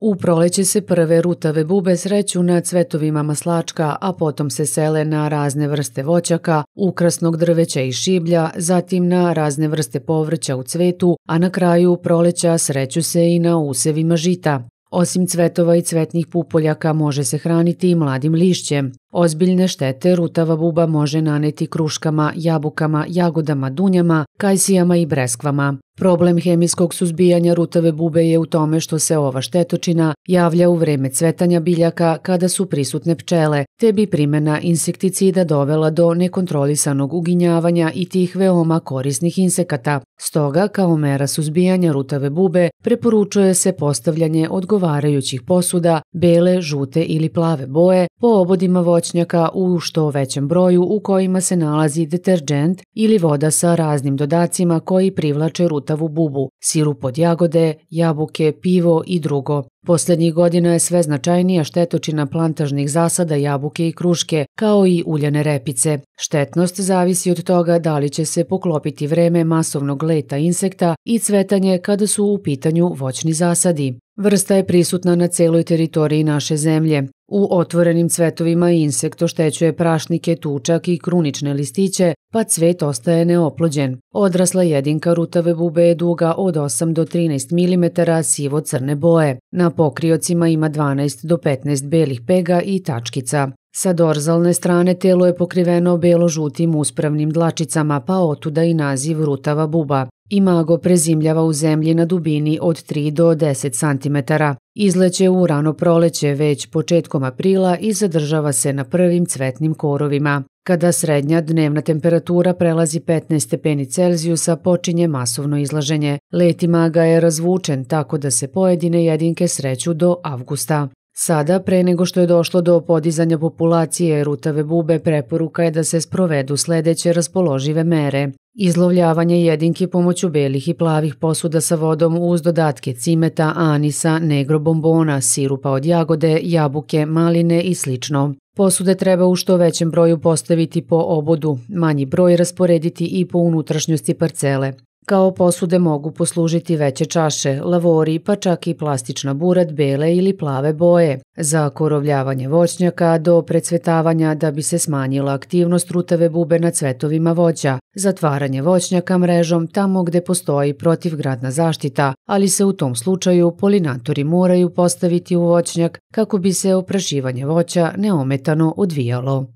U proleće se prve rutave bube sreću na cvetovima maslačka, a potom se sele na razne vrste voćaka, ukrasnog drveća i šiblja, zatim na razne vrste povrća u cvetu, a na kraju proleća sreću se i na usevima žita. Osim cvetova i cvetnih pupoljaka može se hraniti i mladim lišćem. Ozbiljne štete rutava buba može naneti kruškama, jabukama, jagodama, dunjama, kajsijama i breskvama. Problem hemijskog suzbijanja rutave bube je u tome što se ova štetočina javlja u vreme cvetanja biljaka kada su prisutne pčele, te bi primjena insekticida dovela do nekontrolisanog uginjavanja i tih veoma korisnih insekata. Stoga, kao mera suzbijanja rutave bube, preporučuje se postavljanje odgovarajućih posuda, bele, žute ili plave boje, po obodima vode voćnjaka u što većem broju u kojima se nalazi deterđent ili voda sa raznim dodacima koji privlače rutavu bubu, sirup od jagode, jabuke, pivo i drugo. Poslednjih godina je sve značajnija štetočina plantažnih zasada jabuke i kruške, kao i uljane repice. Štetnost zavisi od toga da li će se poklopiti vreme masovnog leta insekta i cvetanje kada su u pitanju voćni zasadi. Vrsta je prisutna na celoj teritoriji naše zemlje. U otvorenim cvetovima insekt oštećuje prašnike, tučak i krunične listiće, pa cvet ostaje neoplođen. Odrasla jedinka rutave bube je duga od 8 do 13 mm sivo-crne boje. Na pokriocima ima 12 do 15 belih pega i tačkica. Sa dorzalne strane telo je pokriveno belo-žutim uspravnim dlačicama, pa otuda i naziv rutava buba. Imago prezimljava u zemlji na dubini od 3 do 10 cm. Izleće u rano proleće već početkom aprila i zadržava se na prvim cvetnim korovima. Kada srednja dnevna temperatura prelazi 15 stepeni Celzijusa, počinje masovno izlaženje. Let imaga je razvučen tako da se pojedine jedinke sreću do avgusta. Sada, pre nego što je došlo do podizanja populacije rutave bube, preporuka je da se sprovedu sledeće raspoložive mere. Izlovljavanje jedinki pomoću belih i plavih posuda sa vodom uz dodatke cimeta, anisa, negro bombona, sirupa od jagode, jabuke, maline i sl. Posude treba u što većem broju postaviti po obodu, manji broj rasporediti i po unutrašnjosti parcele. Kao posude mogu poslužiti veće čaše, lavori, pa čak i plastična burad bele ili plave boje, za korovljavanje voćnjaka do precvetavanja da bi se smanjila aktivnost rutave bube na cvetovima voća, zatvaranje voćnjaka mrežom tamo gde postoji protivgradna zaštita, ali se u tom slučaju polinatori moraju postaviti u voćnjak kako bi se oprašivanje voća neometano odvijalo.